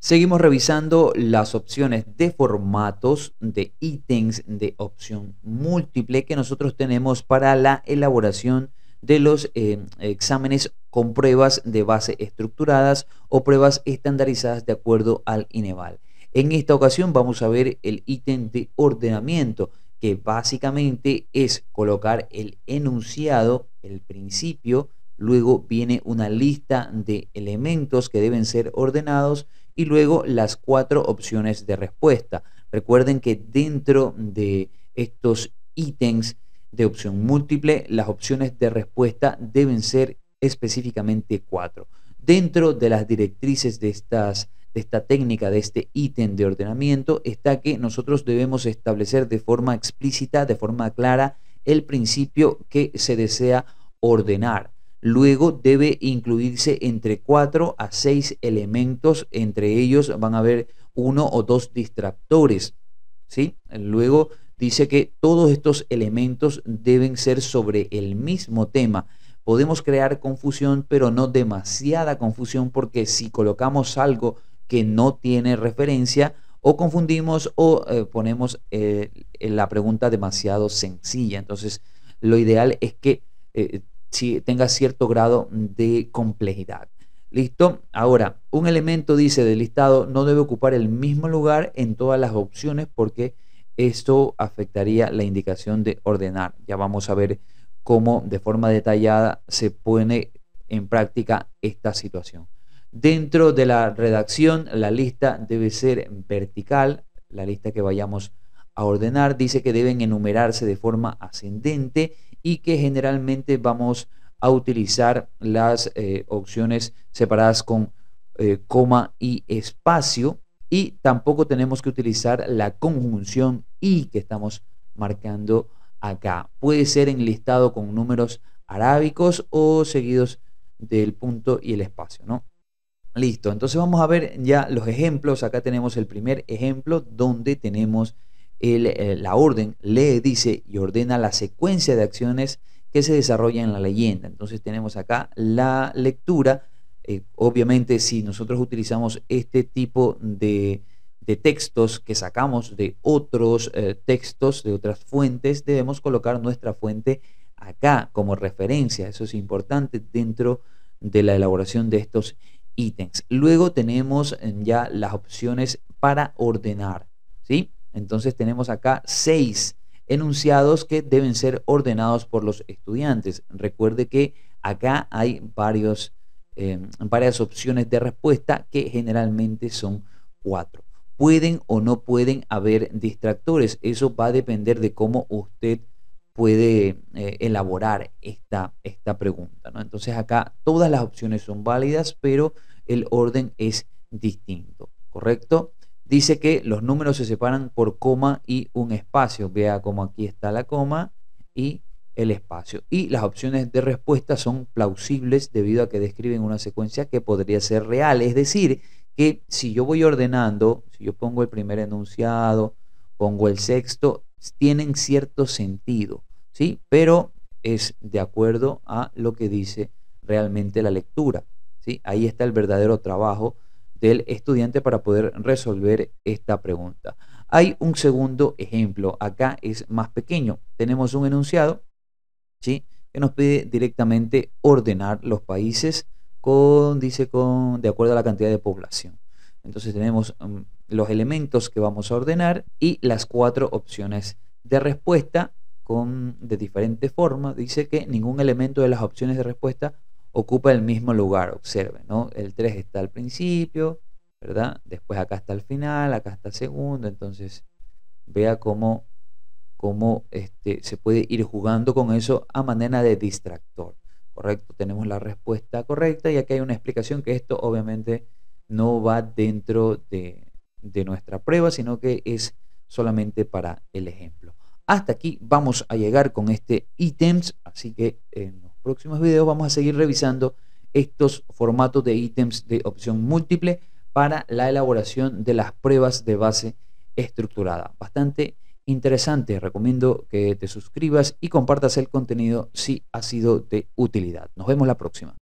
Seguimos revisando las opciones de formatos de ítems de opción múltiple que nosotros tenemos para la elaboración de los eh, exámenes con pruebas de base estructuradas o pruebas estandarizadas de acuerdo al INEVAL. En esta ocasión vamos a ver el ítem de ordenamiento que básicamente es colocar el enunciado, el principio luego viene una lista de elementos que deben ser ordenados y luego las cuatro opciones de respuesta. Recuerden que dentro de estos ítems de opción múltiple, las opciones de respuesta deben ser específicamente cuatro. Dentro de las directrices de, esta técnica, de este ítem de ordenamiento, está que nosotros debemos establecer de forma explícita, de forma clara, el principio que se desea ordenar. Luego debe incluirse entre 4 a 6 elementos, entre ellos van a haber uno o dos distractores. ¿sí? Luego dice que todos estos elementos deben ser sobre el mismo tema. Podemos crear confusión, pero no demasiada confusión, porque si colocamos algo que no tiene referencia, o confundimos o eh, ponemos eh, la pregunta demasiado sencilla. Entonces, lo ideal es que eh, si tenga cierto grado de complejidad. ¿Listo? Ahora, un elemento dice del listado no debe ocupar el mismo lugar en todas las opciones porque esto afectaría la indicación de ordenar. Ya vamos a ver cómo de forma detallada se pone en práctica esta situación. Dentro de la redacción, la lista debe ser vertical, la lista que vayamos a ordenar. Dice que deben enumerarse de forma ascendente y que generalmente vamos a utilizar las eh, opciones separadas con eh, coma y espacio y tampoco tenemos que utilizar la conjunción y que estamos marcando acá. Puede ser enlistado con números arábicos o seguidos del punto y el espacio, ¿no? Listo, entonces vamos a ver ya los ejemplos. Acá tenemos el primer ejemplo donde tenemos eh, la orden le dice y ordena la secuencia de acciones que se desarrolla en la leyenda. Entonces tenemos acá la lectura. Eh, obviamente si nosotros utilizamos este tipo de, textos que sacamos de otros eh, textos, de otras fuentes, debemos colocar nuestra fuente acá como referencia. Eso es importante dentro de la elaboración de estos ítems. Luego tenemos ya las opciones para ordenar. ¿sí? Entonces tenemos acá seis enunciados que deben ser ordenados por los estudiantes. Recuerde que acá hay varios, em, varias opciones de respuesta que generalmente son cuatro. Pueden o no pueden haber distractores. Eso va a depender de cómo usted puede eh, elaborar esta, esta pregunta. Entonces acá todas las opciones son válidas, pero el orden es distinto, ¿correcto? dice que los números se separan por coma y un espacio. Vea como aquí está la coma y el espacio. Y las opciones de respuesta son plausibles debido a que describen una secuencia que podría ser real. Es decir, que si yo voy ordenando, si yo pongo el primer enunciado, pongo el sexto, tienen cierto sentido, ¿sí? Pero es de acuerdo a lo que dice realmente la lectura, ¿sí? Ahí está el verdadero trabajo del estudiante para poder resolver esta pregunta. Hay un segundo ejemplo, acá es más pequeño. Tenemos un enunciado ¿sí? que nos pide directamente ordenar los países con, dice, con, de acuerdo a la cantidad de población. Entonces tenemos mm, los elementos que vamos a ordenar y las cuatro opciones de respuesta con, de diferente forma. Dice que ningún elemento de las opciones de respuesta ocupa el mismo lugar, observen, ¿no? El 3 está al principio, ¿verdad? Después acá está el final, acá está segundo, entonces vea cómo, cómo este, se puede ir jugando con eso a manera de distractor, ¿correcto? Tenemos la respuesta correcta y aquí hay una explicación que esto obviamente no va dentro de, nuestra prueba, sino que es solamente para el ejemplo. Hasta aquí vamos a llegar con este ítems, así que eh, próximos videos vamos a seguir revisando estos formatos de ítems de opción múltiple para la elaboración de las pruebas de base estructurada. Bastante interesante, recomiendo que te suscribas y compartas el contenido si ha sido de utilidad. Nos vemos la próxima.